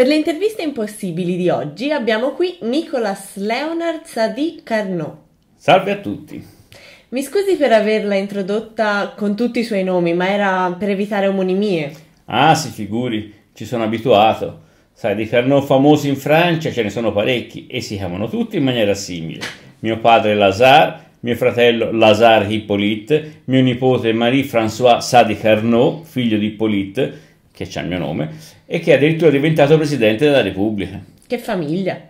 Per le interviste impossibili di oggi abbiamo qui Nicolas Leonard Sadi Carnot. Salve a tutti. Mi scusi per averla introdotta con tutti i suoi nomi, ma era per evitare omonimie. Ah, si figuri, ci sono abituato. Sai, di Carnot famosi in Francia ce ne sono parecchi e si chiamano tutti in maniera simile. Mio padre Lazare, mio fratello Lazare Hippolyte, mio nipote Marie-François Sadi Carnot, figlio di Hippolyte, che c'ha il mio nome, e che è addirittura diventato presidente della Repubblica. Che famiglia!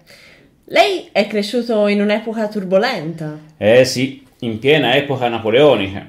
Lei è cresciuto in un'epoca turbolenta. Eh sì, in piena epoca napoleonica.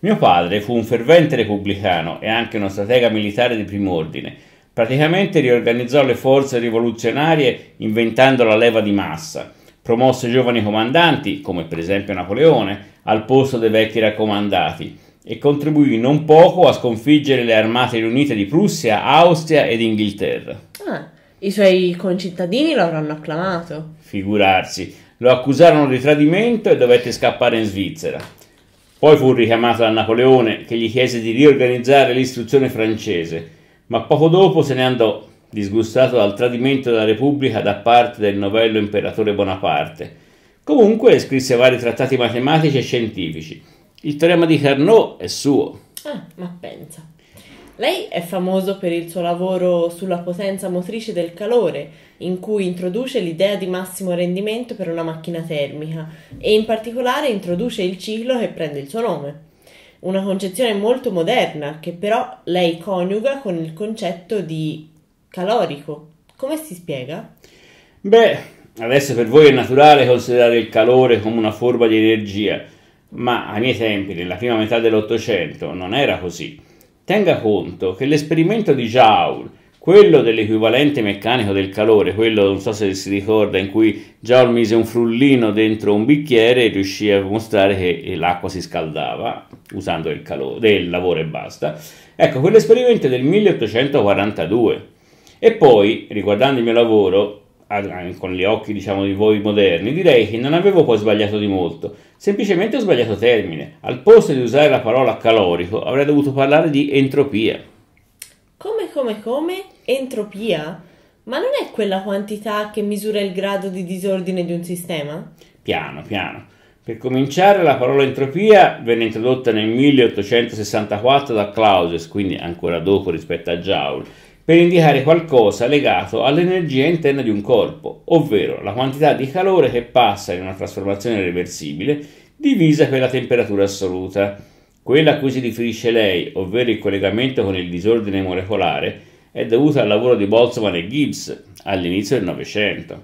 Mio padre fu un fervente repubblicano e anche uno stratega militare di primo ordine. Praticamente riorganizzò le forze rivoluzionarie inventando la leva di massa. Promosse giovani comandanti, come per esempio Napoleone, al posto dei vecchi raccomandati e contribuì non poco a sconfiggere le armate riunite di Prussia, Austria ed Inghilterra. Ah, i suoi concittadini lo avranno acclamato. Figurarsi, lo accusarono di tradimento e dovette scappare in Svizzera. Poi fu richiamato da Napoleone che gli chiese di riorganizzare l'istruzione francese, ma poco dopo se ne andò, disgustato dal tradimento della Repubblica da parte del novello imperatore Bonaparte. Comunque scrisse vari trattati matematici e scientifici il teorema di Carnot è suo. Ah, ma pensa. Lei è famoso per il suo lavoro sulla potenza motrice del calore, in cui introduce l'idea di massimo rendimento per una macchina termica e in particolare introduce il ciclo che prende il suo nome. Una concezione molto moderna che però lei coniuga con il concetto di calorico. Come si spiega? Beh, adesso per voi è naturale considerare il calore come una forma di energia ma ai miei tempi, nella prima metà dell'Ottocento, non era così. Tenga conto che l'esperimento di Joule, quello dell'equivalente meccanico del calore, quello non so se si ricorda, in cui Joule mise un frullino dentro un bicchiere e riuscì a mostrare che eh, l'acqua si scaldava usando il calore, del lavoro e basta. Ecco, quell'esperimento è del 1842. E poi, riguardando il mio lavoro, eh, con gli occhi diciamo di voi moderni, direi che non avevo poi sbagliato di molto, semplicemente ho sbagliato termine, al posto di usare la parola calorico avrei dovuto parlare di entropia. Come, come, come? Entropia? Ma non è quella quantità che misura il grado di disordine di un sistema? Piano, piano. Per cominciare, la parola entropia venne introdotta nel 1864 da Clausius, quindi ancora dopo rispetto a Joule, per indicare qualcosa legato all'energia interna di un corpo, ovvero la quantità di calore che passa in una trasformazione reversibile divisa per la temperatura assoluta. Quella a cui si riferisce lei, ovvero il collegamento con il disordine molecolare, è dovuta al lavoro di Boltzmann e Gibbs all'inizio del Novecento.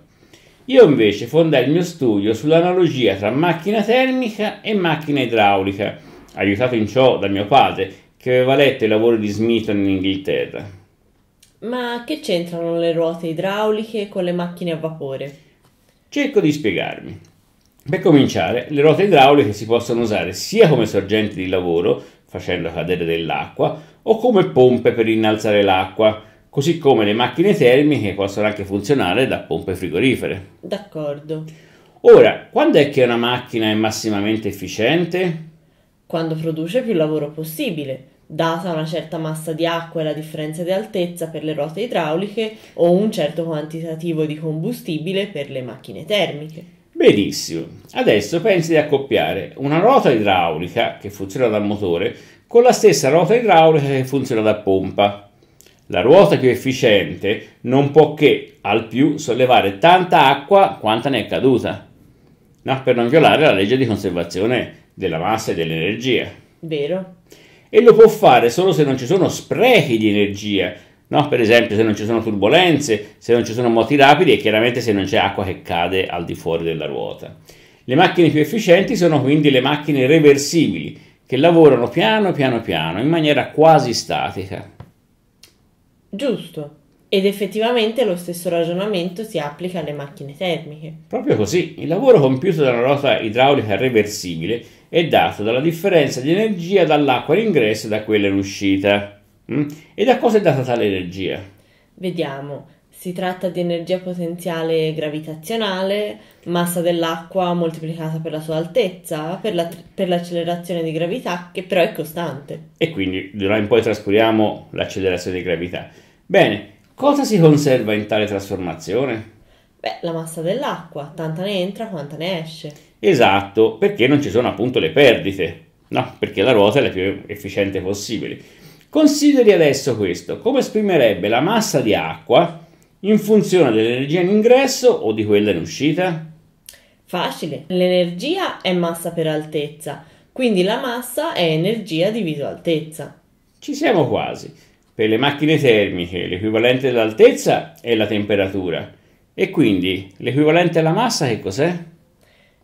Io invece fondai il mio studio sull'analogia tra macchina termica e macchina idraulica, aiutato in ciò da mio padre che aveva letto i lavori di Smith in Inghilterra. Ma che c'entrano le ruote idrauliche con le macchine a vapore? Cerco di spiegarmi. Per cominciare, le ruote idrauliche si possono usare sia come sorgenti di lavoro, facendo cadere dell'acqua, o come pompe per innalzare l'acqua, così come le macchine termiche possono anche funzionare da pompe frigorifere. D'accordo. Ora, quando è che una macchina è massimamente efficiente? Quando produce più lavoro possibile data una certa massa di acqua e la differenza di altezza per le ruote idrauliche o un certo quantitativo di combustibile per le macchine termiche. Benissimo, adesso pensi di accoppiare una ruota idraulica che funziona dal motore con la stessa ruota idraulica che funziona da pompa. La ruota più efficiente non può che al più sollevare tanta acqua quanta ne è caduta, no, per non violare la legge di conservazione della massa e dell'energia. Vero e lo può fare solo se non ci sono sprechi di energia, no? per esempio se non ci sono turbulenze, se non ci sono moti rapidi e chiaramente se non c'è acqua che cade al di fuori della ruota. Le macchine più efficienti sono quindi le macchine reversibili, che lavorano piano piano piano, in maniera quasi statica. Giusto. Ed effettivamente lo stesso ragionamento si applica alle macchine termiche. Proprio così, il lavoro compiuto da una ruota idraulica reversibile è dato dalla differenza di energia dall'acqua in ingresso e da quella in uscita. Mm? E da cosa è data tale energia? Vediamo, si tratta di energia potenziale gravitazionale, massa dell'acqua moltiplicata per la sua altezza, per, la, per, l'accelerazione di gravità, che però è costante. E quindi di là in poi trascuriamo l'accelerazione di gravità. Bene, cosa si conserva in tale trasformazione? Beh, la massa dell'acqua, tanta ne entra quanta ne esce. Esatto, perché non ci sono appunto le perdite, no? Perché la ruota è la più efficiente possibile. Consideri adesso questo, come esprimerebbe la massa di acqua in funzione dell'energia in ingresso o di quella in uscita? Facile, l'energia è massa per altezza, quindi la massa è energia diviso altezza. Ci siamo quasi. Per le macchine termiche l'equivalente dell'altezza è la temperatura, e quindi l'equivalente alla massa che cos'è?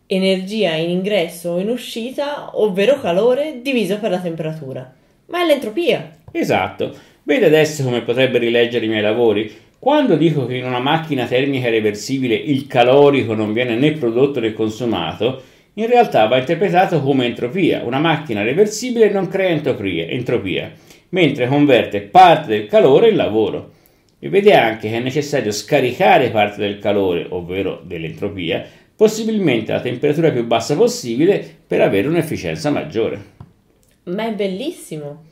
Energia in ingresso o in uscita, ovvero calore diviso per la temperatura. Ma è l'entropia. Esatto. Vedi adesso come potrebbe rileggere i miei lavori. Quando dico che in una macchina termica reversibile il calorico non viene né prodotto né consumato, in realtà va interpretato come entropia. Una macchina reversibile non crea entropia, entropia mentre converte parte del calore in lavoro e vede anche che è necessario scaricare parte del calore, ovvero dell'entropia, possibilmente alla temperatura più bassa possibile per avere un'efficienza maggiore. Ma è bellissimo!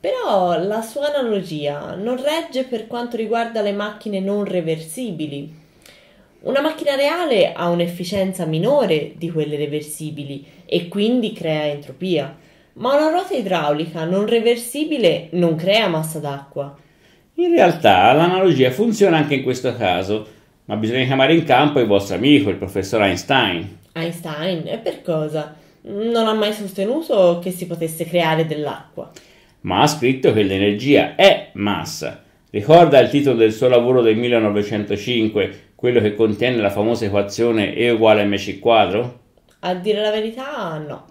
Però la sua analogia non regge per quanto riguarda le macchine non reversibili. Una macchina reale ha un'efficienza minore di quelle reversibili e quindi crea entropia, ma una ruota idraulica non reversibile non crea massa d'acqua in realtà l'analogia funziona anche in questo caso, ma bisogna chiamare in campo il vostro amico, il professor Einstein. Einstein? E per cosa? Non ha mai sostenuto che si potesse creare dell'acqua. Ma ha scritto che l'energia è massa. Ricorda il titolo del suo lavoro del 1905, quello che contiene la famosa equazione E uguale a mc quadro? A dire la verità, no.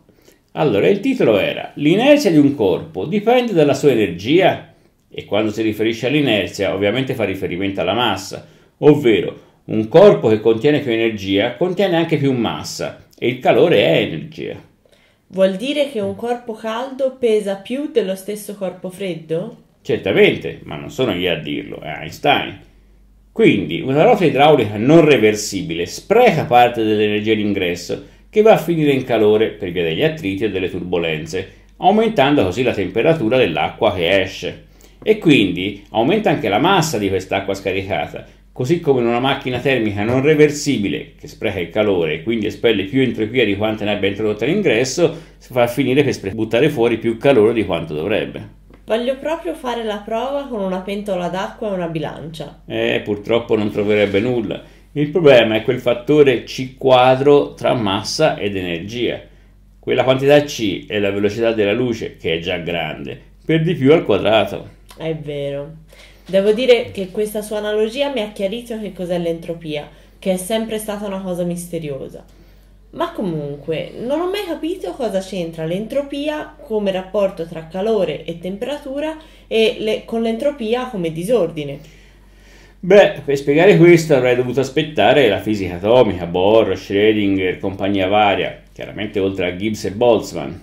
Allora, il titolo era L'inerzia di un corpo dipende dalla sua energia? e quando si riferisce all'inerzia ovviamente fa riferimento alla massa, ovvero un corpo che contiene più energia contiene anche più massa e il calore è energia. Vuol dire che un corpo caldo pesa più dello stesso corpo freddo? Certamente, ma non sono io a dirlo, è Einstein. Quindi una ruota idraulica non reversibile spreca parte dell'energia d'ingresso che va a finire in calore per via degli attriti e delle turbulenze, aumentando così la temperatura dell'acqua che esce e quindi aumenta anche la massa di quest'acqua scaricata, così come in una macchina termica non reversibile che spreca il calore e quindi espelle più entropia di quanto ne abbia introdotta all'ingresso, fa finire per buttare fuori più calore di quanto dovrebbe. Voglio proprio fare la prova con una pentola d'acqua e una bilancia. Eh, purtroppo non troverebbe nulla. Il problema è quel fattore C quadro tra massa ed energia. Quella quantità C è la velocità della luce, che è già grande, per di più al quadrato. È vero. Devo dire che questa sua analogia mi ha chiarito che cos'è l'entropia, che è sempre stata una cosa misteriosa. Ma comunque, non ho mai capito cosa c'entra l'entropia come rapporto tra calore e temperatura e le, con l'entropia come disordine. Beh, per spiegare questo avrei dovuto aspettare la fisica atomica, Bohr, Schrödinger, compagnia varia, chiaramente oltre a Gibbs e Boltzmann.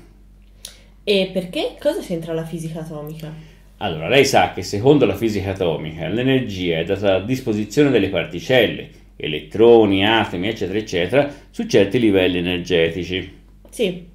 E perché? Cosa c'entra la fisica atomica? Allora, lei sa che secondo la fisica atomica l'energia è data dalla disposizione delle particelle, elettroni, atomi, eccetera, eccetera, su certi livelli energetici. Sì.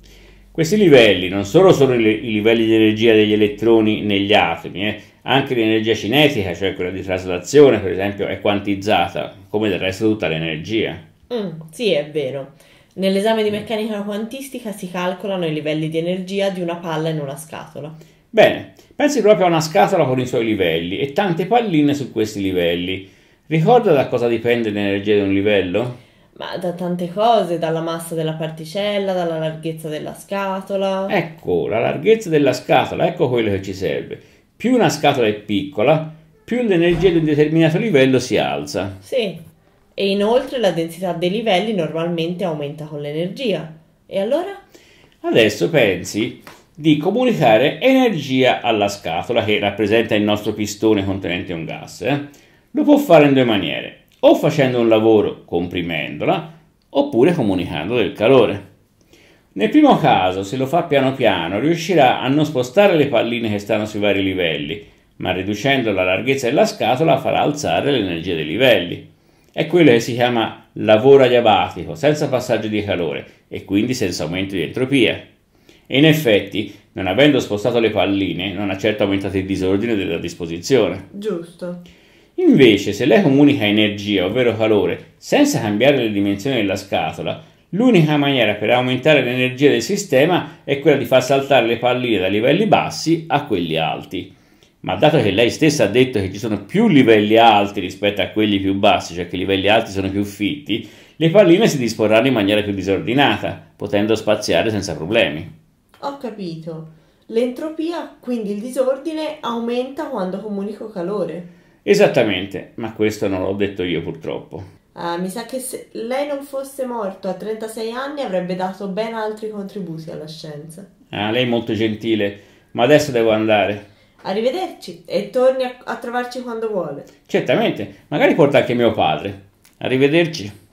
Questi livelli non solo sono i livelli di energia degli elettroni negli atomi, eh, anche l'energia cinetica, cioè quella di traslazione, per esempio, è quantizzata, come del resto tutta l'energia. Mm, sì, è vero. Nell'esame di meccanica quantistica si calcolano i livelli di energia di una palla in una scatola. Bene, pensi proprio a una scatola con i suoi livelli e tante palline su questi livelli. Ricorda da cosa dipende l'energia di un livello? Ma da tante cose, dalla massa della particella, dalla larghezza della scatola. Ecco, la larghezza della scatola, ecco quello che ci serve. Più una scatola è piccola, più l'energia di un determinato livello si alza. Sì, e inoltre la densità dei livelli normalmente aumenta con l'energia. E allora? Adesso pensi di comunicare energia alla scatola che rappresenta il nostro pistone contenente un gas. Eh? Lo può fare in due maniere, o facendo un lavoro comprimendola, oppure comunicando del calore. Nel primo caso, se lo fa piano piano, riuscirà a non spostare le palline che stanno sui vari livelli, ma riducendo la larghezza della scatola farà alzare l'energia dei livelli. È quello che si chiama lavoro adiabatico, senza passaggio di calore e quindi senza aumento di entropia. E in effetti, non avendo spostato le palline, non ha certo aumentato il disordine della disposizione. Giusto. Invece, se lei comunica energia, ovvero calore, senza cambiare le dimensioni della scatola, l'unica maniera per aumentare l'energia del sistema è quella di far saltare le palline da livelli bassi a quelli alti. Ma dato che lei stessa ha detto che ci sono più livelli alti rispetto a quelli più bassi, cioè che i livelli alti sono più fitti, le palline si disporranno in maniera più disordinata, potendo spaziare senza problemi. Ho capito. L'entropia, quindi il disordine, aumenta quando comunico calore. Esattamente, ma questo non l'ho detto io purtroppo. Ah, mi sa che se lei non fosse morto a 36 anni avrebbe dato ben altri contributi alla scienza. Ah, lei è molto gentile, ma adesso devo andare. Arrivederci e torni a, a trovarci quando vuole. Certamente, magari porta anche mio padre. Arrivederci.